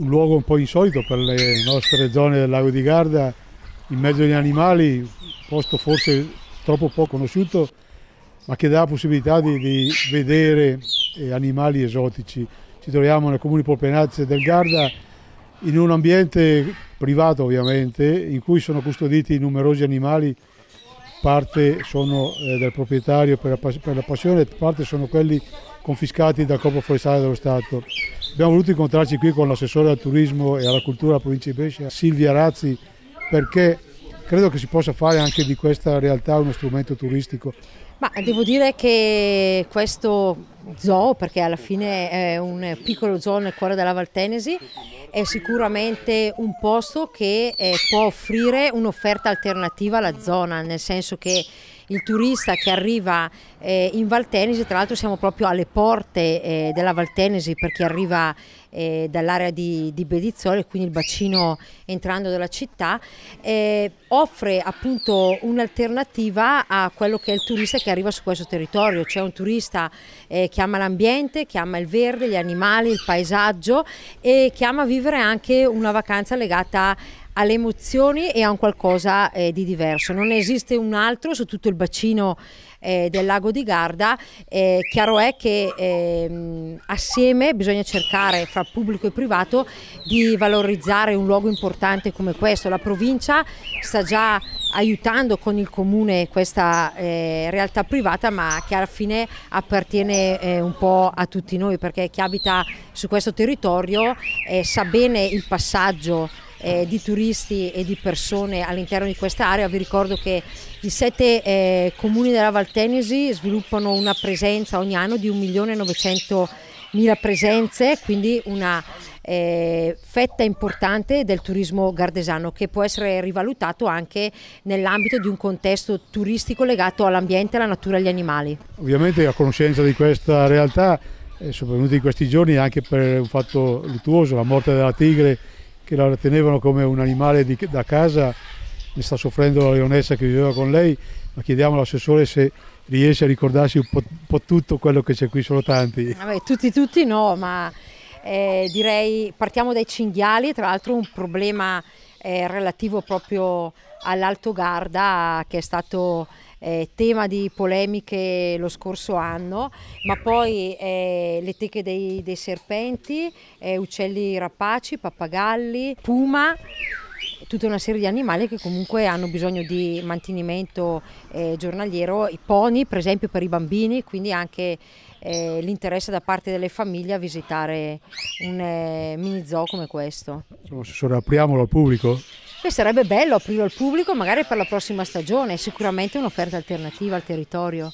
un luogo un po' insolito per le nostre zone del lago di Garda, in mezzo agli animali, un posto forse troppo poco conosciuto, ma che dà la possibilità di, di vedere eh, animali esotici. Ci troviamo nel comune Polpenazze del Garda, in un ambiente privato ovviamente, in cui sono custoditi numerosi animali parte sono eh, del proprietario per la, per la passione, parte sono quelli confiscati dal Corpo Forestale dello Stato. Abbiamo voluto incontrarci qui con l'assessore al turismo e alla cultura della provincia di Brescia, Silvia Razzi, perché credo che si possa fare anche di questa realtà uno strumento turistico. Ma devo dire che questo zoo, perché alla fine è un piccolo zoo nel cuore della Valtenesi, è sicuramente un posto che eh, può offrire un'offerta alternativa alla zona, nel senso che il turista che arriva eh, in Valtenesi, tra l'altro siamo proprio alle porte eh, della Valtenesi per chi arriva eh, dall'area di, di Bedizzole, quindi il bacino entrando dalla città, eh, offre appunto un'alternativa a quello che è il turista che arriva su questo territorio, c'è un turista eh, che ama l'ambiente, che ama il verde, gli animali, il paesaggio e che ama vivere anche una vacanza legata alle emozioni e a un qualcosa eh, di diverso. Non esiste un altro su tutto il bacino eh, del lago di Garda. Eh, chiaro è che ehm, assieme bisogna cercare fra pubblico e privato di valorizzare un luogo importante come questo. La provincia sta già aiutando con il comune questa eh, realtà privata ma che alla fine appartiene eh, un po' a tutti noi perché chi abita su questo territorio eh, sa bene il passaggio eh, di turisti e di persone all'interno di questa area. Vi ricordo che i sette eh, comuni della Valtenesi sviluppano una presenza ogni anno di 1.900.000 presenze, quindi una eh, fetta importante del turismo gardesano che può essere rivalutato anche nell'ambito di un contesto turistico legato all'ambiente, alla natura e agli animali. Ovviamente a conoscenza di questa realtà eh, sono venuti in questi giorni anche per un fatto luttuoso, la morte della tigre che la tenevano come un animale di, da casa, ne sta soffrendo la leonessa che viveva con lei, ma chiediamo all'assessore se riesce a ricordarsi un po', un po tutto quello che c'è qui, sono tanti. Vabbè, tutti tutti no, ma eh, direi partiamo dai cinghiali, tra l'altro un problema eh, relativo proprio all'Alto Garda che è stato eh, tema di polemiche lo scorso anno, ma poi eh, le teche dei, dei serpenti, eh, uccelli rapaci, pappagalli, puma tutta una serie di animali che comunque hanno bisogno di mantenimento eh, giornaliero, i pony per esempio per i bambini, quindi anche eh, l'interesse da parte delle famiglie a visitare un eh, mini zoo come questo. Insomma, apriamolo al pubblico? Beh, sarebbe bello aprirlo al pubblico magari per la prossima stagione, sicuramente un'offerta alternativa al territorio.